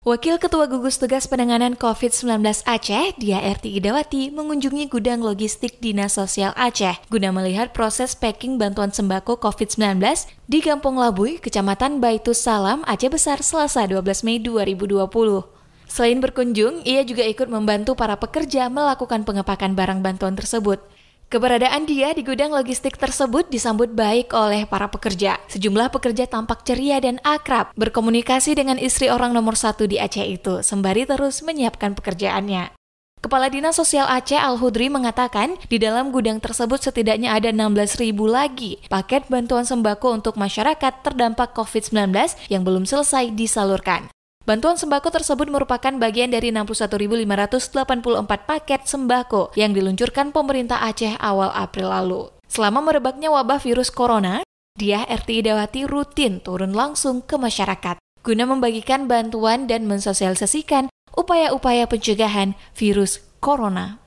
Wakil Ketua Gugus Tugas Penanganan COVID-19 Aceh, Dia RT Idawati, mengunjungi gudang logistik Dinas Sosial Aceh guna melihat proses packing bantuan sembako COVID-19 di Kampung Labui, Kecamatan Baitus Salam, Aceh Besar, Selasa 12 Mei 2020. Selain berkunjung, ia juga ikut membantu para pekerja melakukan pengepakan barang bantuan tersebut. Keberadaan dia di gudang logistik tersebut disambut baik oleh para pekerja. Sejumlah pekerja tampak ceria dan akrab berkomunikasi dengan istri orang nomor satu di Aceh itu, sembari terus menyiapkan pekerjaannya. Kepala Dinas Sosial Aceh Al-Hudri mengatakan, di dalam gudang tersebut setidaknya ada 16 ribu lagi paket bantuan sembako untuk masyarakat terdampak COVID-19 yang belum selesai disalurkan. Bantuan sembako tersebut merupakan bagian dari 61.584 paket sembako yang diluncurkan pemerintah Aceh awal April lalu. Selama merebaknya wabah virus corona, dia RTI Dawati rutin turun langsung ke masyarakat guna membagikan bantuan dan mensosialisasikan upaya-upaya pencegahan virus corona.